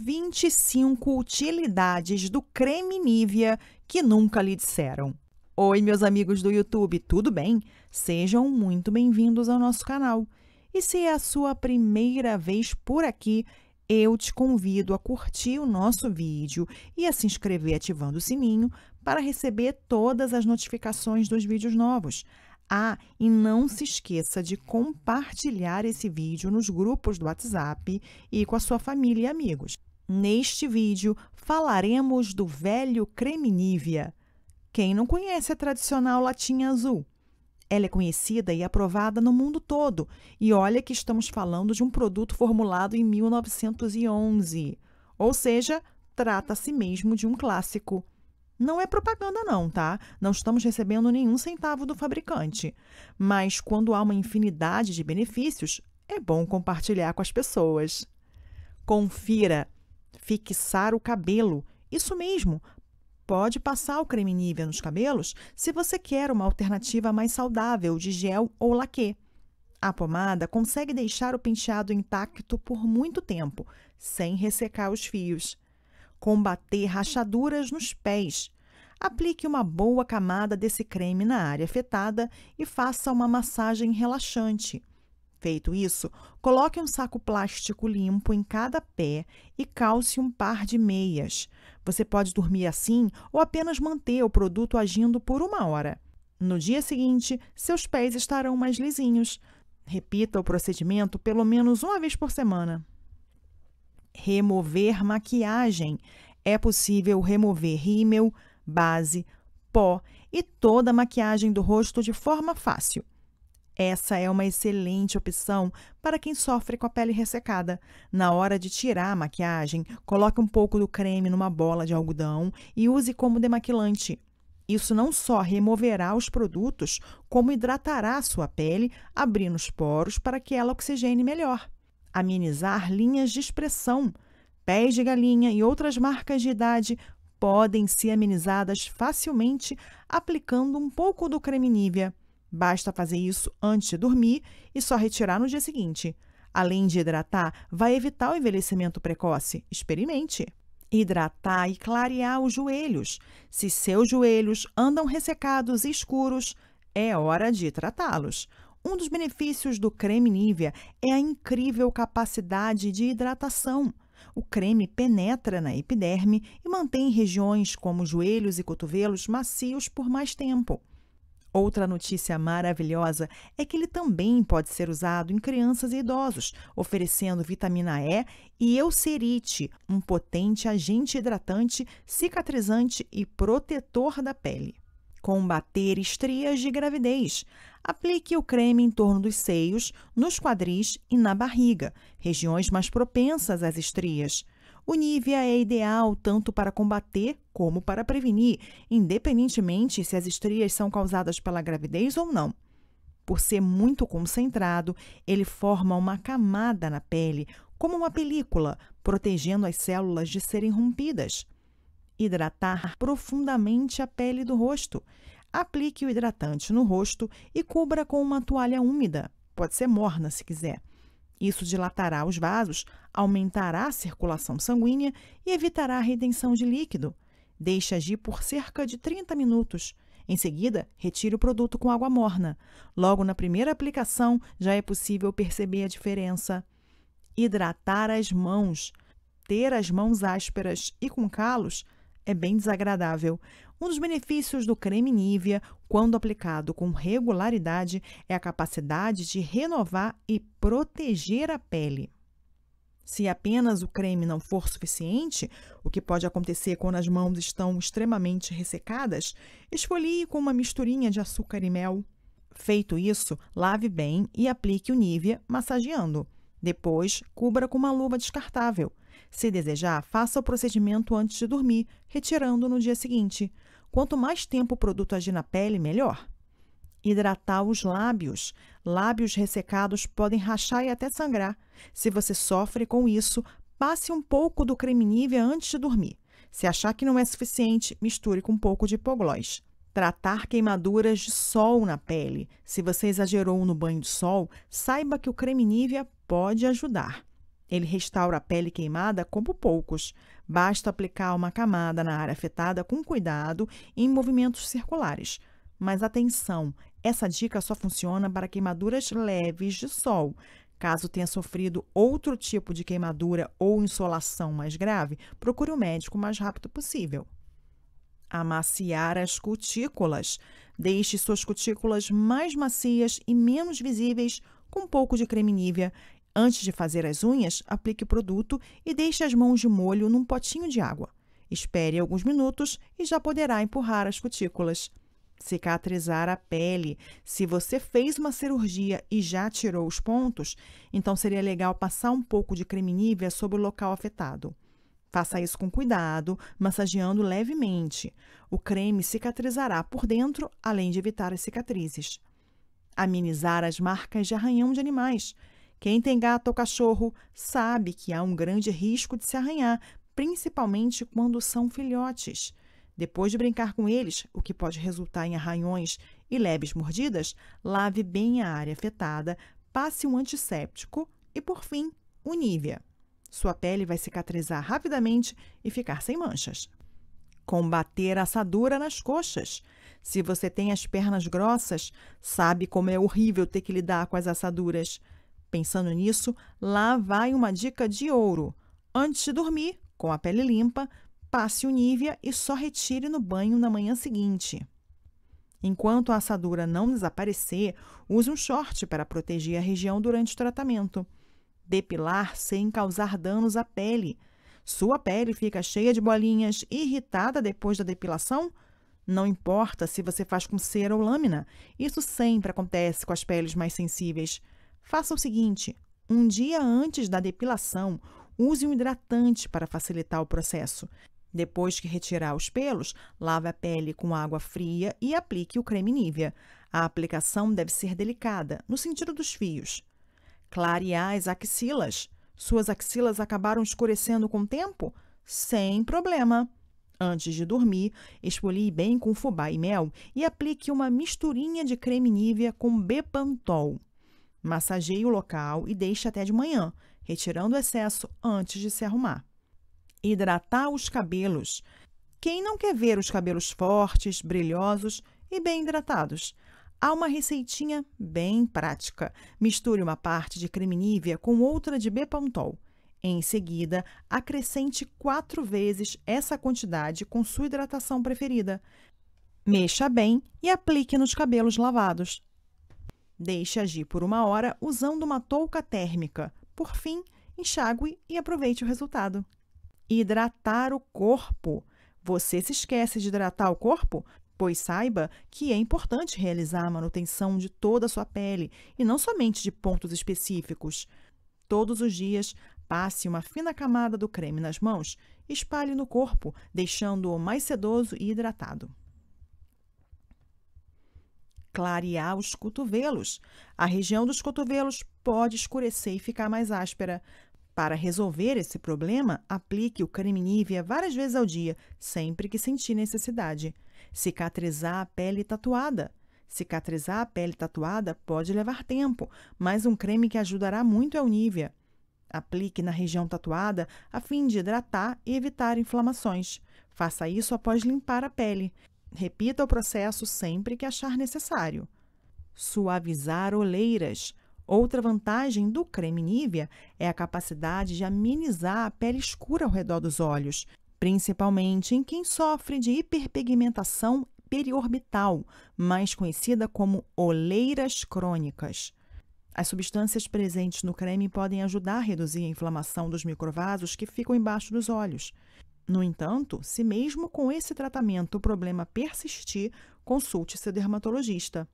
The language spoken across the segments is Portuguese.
25 utilidades do creme Nivea que nunca lhe disseram. Oi, meus amigos do YouTube, tudo bem? Sejam muito bem-vindos ao nosso canal. E se é a sua primeira vez por aqui, eu te convido a curtir o nosso vídeo e a se inscrever ativando o sininho para receber todas as notificações dos vídeos novos. Ah, e não se esqueça de compartilhar esse vídeo nos grupos do WhatsApp e com a sua família e amigos. Neste vídeo falaremos do velho creme Nivea. Quem não conhece a tradicional latinha azul? Ela é conhecida e aprovada no mundo todo. E olha que estamos falando de um produto formulado em 1911. Ou seja, trata-se mesmo de um clássico. Não é propaganda não, tá? Não estamos recebendo nenhum centavo do fabricante. Mas quando há uma infinidade de benefícios, é bom compartilhar com as pessoas. Confira! fixar o cabelo. Isso mesmo, pode passar o creme Nivea nos cabelos se você quer uma alternativa mais saudável de gel ou laque. A pomada consegue deixar o penteado intacto por muito tempo, sem ressecar os fios. Combater rachaduras nos pés. Aplique uma boa camada desse creme na área afetada e faça uma massagem relaxante Feito isso, coloque um saco plástico limpo em cada pé e calce um par de meias. Você pode dormir assim ou apenas manter o produto agindo por uma hora. No dia seguinte, seus pés estarão mais lisinhos. Repita o procedimento pelo menos uma vez por semana. Remover maquiagem. É possível remover rímel, base, pó e toda a maquiagem do rosto de forma fácil. Essa é uma excelente opção para quem sofre com a pele ressecada. Na hora de tirar a maquiagem, coloque um pouco do creme numa bola de algodão e use como demaquilante. Isso não só removerá os produtos, como hidratará a sua pele, abrindo os poros para que ela oxigene melhor. Amenizar linhas de expressão. Pés de galinha e outras marcas de idade podem ser amenizadas facilmente aplicando um pouco do creme Nivea. Basta fazer isso antes de dormir e só retirar no dia seguinte. Além de hidratar, vai evitar o envelhecimento precoce. Experimente! Hidratar e clarear os joelhos. Se seus joelhos andam ressecados e escuros, é hora de tratá-los. Um dos benefícios do creme Nivea é a incrível capacidade de hidratação. O creme penetra na epiderme e mantém regiões como joelhos e cotovelos macios por mais tempo. Outra notícia maravilhosa é que ele também pode ser usado em crianças e idosos, oferecendo vitamina E e eucerite, um potente agente hidratante, cicatrizante e protetor da pele. Combater estrias de gravidez. Aplique o creme em torno dos seios, nos quadris e na barriga, regiões mais propensas às estrias. O Nivea é ideal tanto para combater como para prevenir, independentemente se as estrias são causadas pela gravidez ou não. Por ser muito concentrado, ele forma uma camada na pele, como uma película, protegendo as células de serem rompidas. Hidratar profundamente a pele do rosto. Aplique o hidratante no rosto e cubra com uma toalha úmida, pode ser morna se quiser. Isso dilatará os vasos, aumentará a circulação sanguínea e evitará a retenção de líquido. Deixe agir por cerca de 30 minutos. Em seguida, retire o produto com água morna. Logo na primeira aplicação, já é possível perceber a diferença. Hidratar as mãos. Ter as mãos ásperas e com calos é bem desagradável. Um dos benefícios do creme Nivea, quando aplicado com regularidade, é a capacidade de renovar e proteger a pele. Se apenas o creme não for suficiente, o que pode acontecer quando as mãos estão extremamente ressecadas, esfolie com uma misturinha de açúcar e mel. Feito isso, lave bem e aplique o Nivea massageando. Depois, cubra com uma luva descartável. Se desejar, faça o procedimento antes de dormir, retirando no dia seguinte. Quanto mais tempo o produto agir na pele, melhor. Hidratar os lábios. Lábios ressecados podem rachar e até sangrar. Se você sofre com isso, passe um pouco do creme Nivea antes de dormir. Se achar que não é suficiente, misture com um pouco de hipoglós. Tratar queimaduras de sol na pele. Se você exagerou no banho de sol, saiba que o creme Nivea pode ajudar. Ele restaura a pele queimada como poucos. Basta aplicar uma camada na área afetada com cuidado em movimentos circulares. Mas atenção, essa dica só funciona para queimaduras leves de sol. Caso tenha sofrido outro tipo de queimadura ou insolação mais grave, procure o um médico o mais rápido possível. Amaciar as cutículas. Deixe suas cutículas mais macias e menos visíveis com um pouco de creme nívea Antes de fazer as unhas, aplique o produto e deixe as mãos de molho num potinho de água. Espere alguns minutos e já poderá empurrar as cutículas. Cicatrizar a pele. Se você fez uma cirurgia e já tirou os pontos, então seria legal passar um pouco de creme nívea sobre o local afetado. Faça isso com cuidado, massageando levemente. O creme cicatrizará por dentro, além de evitar as cicatrizes. Amenizar as marcas de arranhão de animais. Quem tem gato ou cachorro sabe que há um grande risco de se arranhar, principalmente quando são filhotes. Depois de brincar com eles, o que pode resultar em arranhões e leves mordidas, lave bem a área afetada, passe um antisséptico e, por fim, unívia. Sua pele vai cicatrizar rapidamente e ficar sem manchas. Combater a assadura nas coxas. Se você tem as pernas grossas, sabe como é horrível ter que lidar com as assaduras. Pensando nisso, lá vai uma dica de ouro. Antes de dormir, com a pele limpa, passe o Nivea e só retire no banho na manhã seguinte. Enquanto a assadura não desaparecer, use um short para proteger a região durante o tratamento. Depilar sem causar danos à pele. Sua pele fica cheia de bolinhas, irritada depois da depilação? Não importa se você faz com cera ou lâmina, isso sempre acontece com as peles mais sensíveis. Faça o seguinte: um dia antes da depilação, use um hidratante para facilitar o processo. Depois que retirar os pelos, lave a pele com água fria e aplique o creme Nivea. A aplicação deve ser delicada, no sentido dos fios. Clarear as axilas. Suas axilas acabaram escurecendo com o tempo? Sem problema. Antes de dormir, esfolie bem com fubá e mel e aplique uma misturinha de creme Nivea com Bepantol. Massageie o local e deixe até de manhã, retirando o excesso antes de se arrumar. Hidratar os cabelos. Quem não quer ver os cabelos fortes, brilhosos e bem hidratados? Há uma receitinha bem prática. Misture uma parte de creme Nivea com outra de Bepantol. Em seguida, acrescente quatro vezes essa quantidade com sua hidratação preferida. Mexa bem e aplique nos cabelos lavados. Deixe agir por uma hora usando uma touca térmica. Por fim, enxague e aproveite o resultado. Hidratar o corpo. Você se esquece de hidratar o corpo? Pois saiba que é importante realizar a manutenção de toda a sua pele e não somente de pontos específicos. Todos os dias, passe uma fina camada do creme nas mãos, espalhe no corpo, deixando-o mais sedoso e hidratado clarear os cotovelos. A região dos cotovelos pode escurecer e ficar mais áspera. Para resolver esse problema, aplique o creme Nivea várias vezes ao dia, sempre que sentir necessidade. Cicatrizar a pele tatuada. Cicatrizar a pele tatuada pode levar tempo, mas um creme que ajudará muito é o Nivea. Aplique na região tatuada a fim de hidratar e evitar inflamações. Faça isso após limpar a pele. Repita o processo sempre que achar necessário. Suavizar oleiras. Outra vantagem do creme Nivea é a capacidade de amenizar a pele escura ao redor dos olhos, principalmente em quem sofre de hiperpigmentação periorbital, mais conhecida como oleiras crônicas. As substâncias presentes no creme podem ajudar a reduzir a inflamação dos microvasos que ficam embaixo dos olhos. No entanto, se mesmo com esse tratamento o problema persistir, consulte seu dermatologista.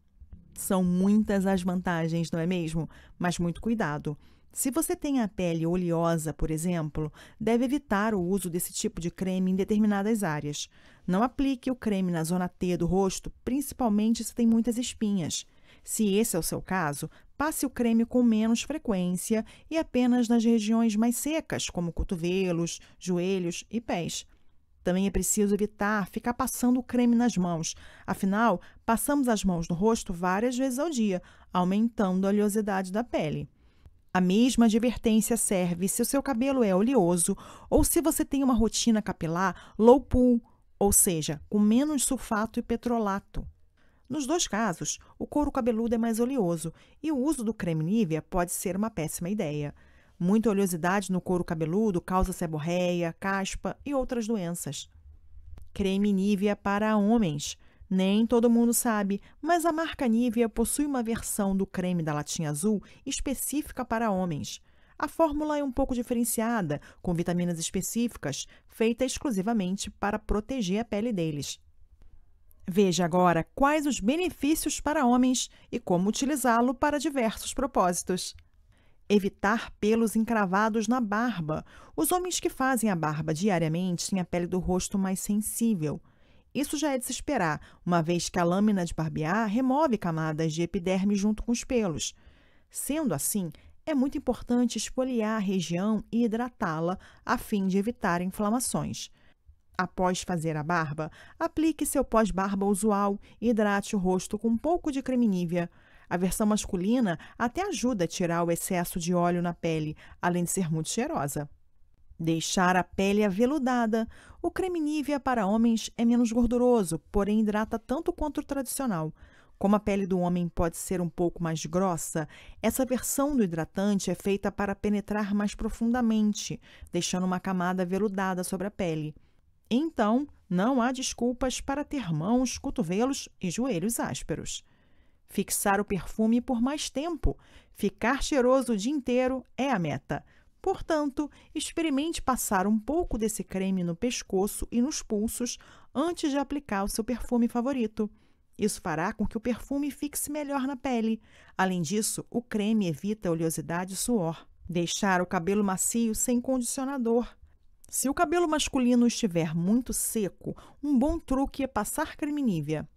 São muitas as vantagens, não é mesmo? Mas muito cuidado. Se você tem a pele oleosa, por exemplo, deve evitar o uso desse tipo de creme em determinadas áreas. Não aplique o creme na zona T do rosto, principalmente se tem muitas espinhas. Se esse é o seu caso, passe o creme com menos frequência e apenas nas regiões mais secas, como cotovelos, joelhos e pés. Também é preciso evitar ficar passando o creme nas mãos. Afinal, passamos as mãos no rosto várias vezes ao dia, aumentando a oleosidade da pele. A mesma advertência serve se o seu cabelo é oleoso ou se você tem uma rotina capilar low pool, ou seja, com menos sulfato e petrolato. Nos dois casos, o couro cabeludo é mais oleoso e o uso do creme Nivea pode ser uma péssima ideia. Muita oleosidade no couro cabeludo causa seborreia, caspa e outras doenças. Creme Nivea é para homens. Nem todo mundo sabe, mas a marca Nivea possui uma versão do creme da latinha azul específica para homens. A fórmula é um pouco diferenciada, com vitaminas específicas, feita exclusivamente para proteger a pele deles. Veja agora quais os benefícios para homens e como utilizá-lo para diversos propósitos. Evitar pelos encravados na barba. Os homens que fazem a barba diariamente têm a pele do rosto mais sensível. Isso já é de se esperar, uma vez que a lâmina de barbear remove camadas de epiderme junto com os pelos. Sendo assim, é muito importante esfoliar a região e hidratá-la a fim de evitar inflamações. Após fazer a barba, aplique seu pós-barba usual e hidrate o rosto com um pouco de creme nívea. A versão masculina até ajuda a tirar o excesso de óleo na pele, além de ser muito cheirosa. Deixar a pele aveludada. O creme Nivea para homens é menos gorduroso, porém hidrata tanto quanto o tradicional. Como a pele do homem pode ser um pouco mais grossa, essa versão do hidratante é feita para penetrar mais profundamente, deixando uma camada aveludada sobre a pele. Então, não há desculpas para ter mãos, cotovelos e joelhos ásperos. Fixar o perfume por mais tempo, ficar cheiroso o dia inteiro é a meta. Portanto, experimente passar um pouco desse creme no pescoço e nos pulsos antes de aplicar o seu perfume favorito. Isso fará com que o perfume fixe melhor na pele. Além disso, o creme evita oleosidade e suor. Deixar o cabelo macio sem condicionador. Se o cabelo masculino estiver muito seco, um bom truque é passar creme Nivea.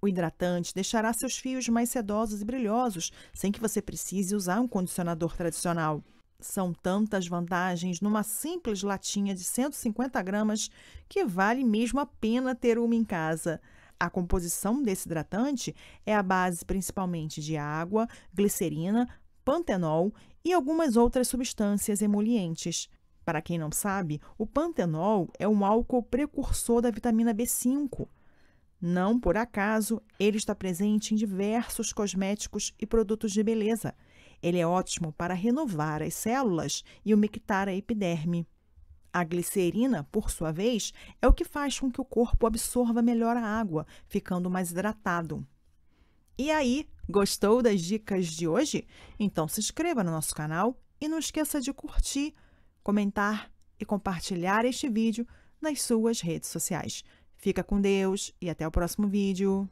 O hidratante deixará seus fios mais sedosos e brilhosos, sem que você precise usar um condicionador tradicional. São tantas vantagens numa simples latinha de 150 gramas que vale mesmo a pena ter uma em casa. A composição desse hidratante é a base principalmente de água, glicerina, pantenol e algumas outras substâncias emolientes. Para quem não sabe, o pantenol é um álcool precursor da vitamina B5. Não por acaso, ele está presente em diversos cosméticos e produtos de beleza. Ele é ótimo para renovar as células e umectar a epiderme. A glicerina, por sua vez, é o que faz com que o corpo absorva melhor a água, ficando mais hidratado. E aí, gostou das dicas de hoje? Então se inscreva no nosso canal e não esqueça de curtir comentar e compartilhar este vídeo nas suas redes sociais. Fica com Deus e até o próximo vídeo.